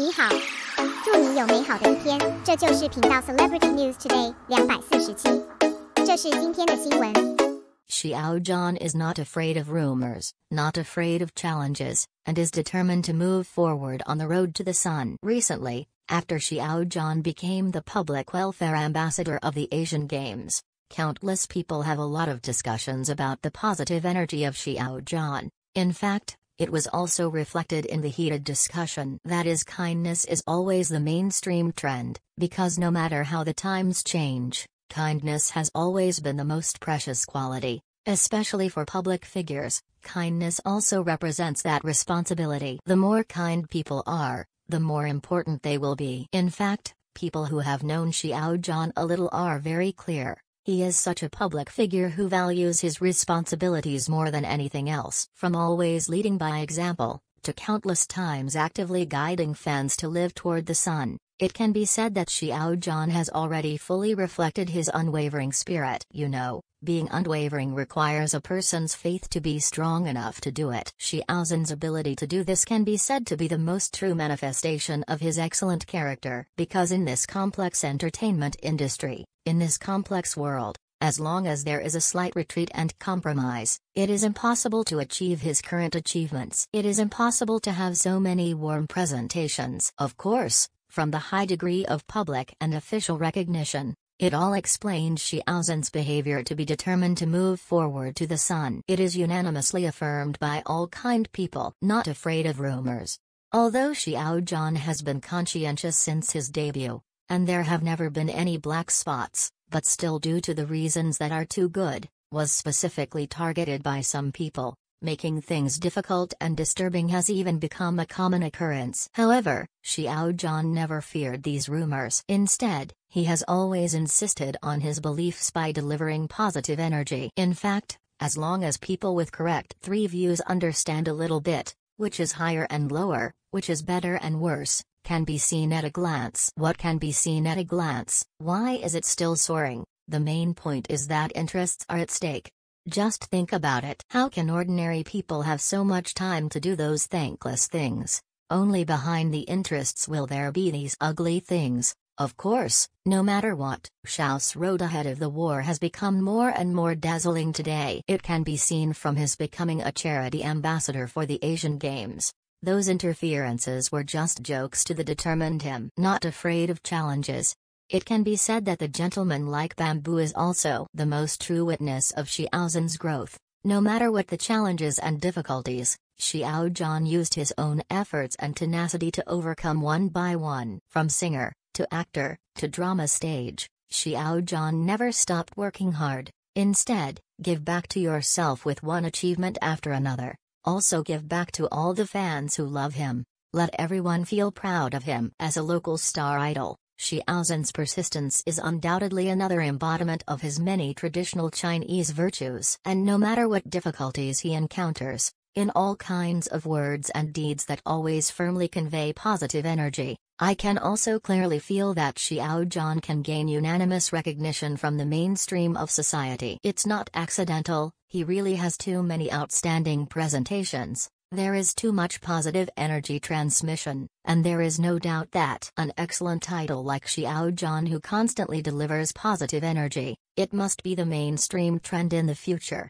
你好，祝你有美好的一天。这就是频道 Celebrity News Today 两百四十七，这是今天的新闻。Xiao Zhan is not afraid of rumors, not afraid of challenges, and is determined to move forward on the road to the sun. Recently, after Xiao Zhan became the public welfare ambassador of the Asian Games, countless people have a lot of discussions about the positive energy of Xiao Zhan. In fact, it was also reflected in the heated discussion that is kindness is always the mainstream trend, because no matter how the times change, kindness has always been the most precious quality, especially for public figures. Kindness also represents that responsibility. The more kind people are, the more important they will be. In fact, people who have known Xiao John a little are very clear he is such a public figure who values his responsibilities more than anything else, from always leading by example, to countless times actively guiding fans to live toward the sun. It can be said that Xiao John has already fully reflected his unwavering spirit. You know, being unwavering requires a person's faith to be strong enough to do it. Xiaozhen's ability to do this can be said to be the most true manifestation of his excellent character, because in this complex entertainment industry, in this complex world, as long as there is a slight retreat and compromise, it is impossible to achieve his current achievements. It is impossible to have so many warm presentations. Of course, from the high degree of public and official recognition, it all explains She Aozen's behavior to be determined to move forward to the sun. It is unanimously affirmed by all kind people not afraid of rumors. Although Xiao has been conscientious since his debut, and there have never been any black spots, but still due to the reasons that are too good, was specifically targeted by some people, making things difficult and disturbing has even become a common occurrence. However, Xiao John never feared these rumors. Instead, he has always insisted on his beliefs by delivering positive energy. In fact, as long as people with correct three views understand a little bit, which is higher and lower, which is better and worse, can be seen at a glance. What can be seen at a glance? Why is it still soaring? The main point is that interests are at stake. Just think about it. How can ordinary people have so much time to do those thankless things? Only behind the interests will there be these ugly things, of course, no matter what. Schaus' road ahead of the war has become more and more dazzling today. It can be seen from his becoming a charity ambassador for the Asian Games, those interferences were just jokes to the determined him, not afraid of challenges. It can be said that the gentleman like bamboo is also the most true witness of Xiaozhen's growth. No matter what the challenges and difficulties, Xiao Zhan used his own efforts and tenacity to overcome one by one. From singer, to actor, to drama stage, Xiao Zhan never stopped working hard. Instead, give back to yourself with one achievement after another, also give back to all the fans who love him. Let everyone feel proud of him as a local star idol. Xiaozhen's persistence is undoubtedly another embodiment of his many traditional Chinese virtues, and no matter what difficulties he encounters, in all kinds of words and deeds that always firmly convey positive energy, I can also clearly feel that Xiao Zhan can gain unanimous recognition from the mainstream of society. It's not accidental, he really has too many outstanding presentations, there is too much positive energy transmission, and there is no doubt that an excellent title like Xiao Zhan, who constantly delivers positive energy, it must be the mainstream trend in the future.